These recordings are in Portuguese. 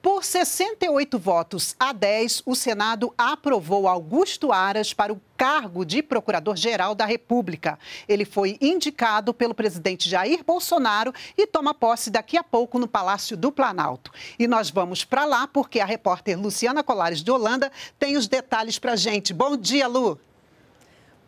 Por 68 votos a 10, o Senado aprovou Augusto Aras para o cargo de Procurador-Geral da República. Ele foi indicado pelo presidente Jair Bolsonaro e toma posse daqui a pouco no Palácio do Planalto. E nós vamos para lá porque a repórter Luciana Colares de Holanda tem os detalhes para gente. Bom dia, Lu!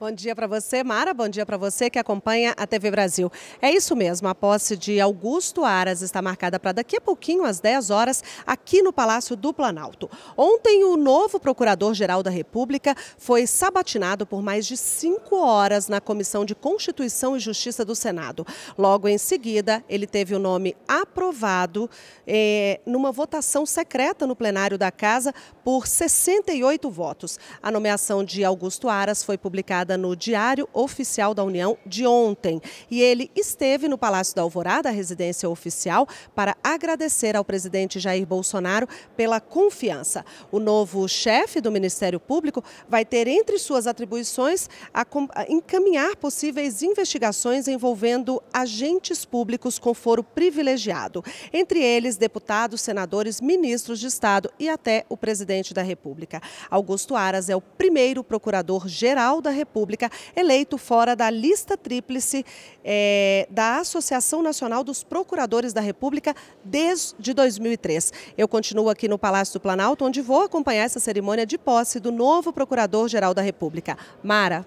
Bom dia para você, Mara. Bom dia para você que acompanha a TV Brasil. É isso mesmo, a posse de Augusto Aras está marcada para daqui a pouquinho, às 10 horas, aqui no Palácio do Planalto. Ontem, o novo Procurador-Geral da República foi sabatinado por mais de 5 horas na Comissão de Constituição e Justiça do Senado. Logo em seguida, ele teve o nome aprovado eh, numa votação secreta no plenário da Casa por 68 votos. A nomeação de Augusto Aras foi publicada publicada no Diário Oficial da União de ontem. E ele esteve no Palácio da Alvorada, a residência oficial, para agradecer ao presidente Jair Bolsonaro pela confiança. O novo chefe do Ministério Público vai ter entre suas atribuições a encaminhar possíveis investigações envolvendo agentes públicos com foro privilegiado, entre eles deputados, senadores, ministros de Estado e até o presidente da República. Augusto Aras é o primeiro procurador-geral da República República, eleito fora da lista tríplice é, da Associação Nacional dos Procuradores da República desde 2003. Eu continuo aqui no Palácio do Planalto, onde vou acompanhar essa cerimônia de posse do novo Procurador-Geral da República. Mara.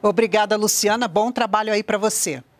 Obrigada, Luciana. Bom trabalho aí para você.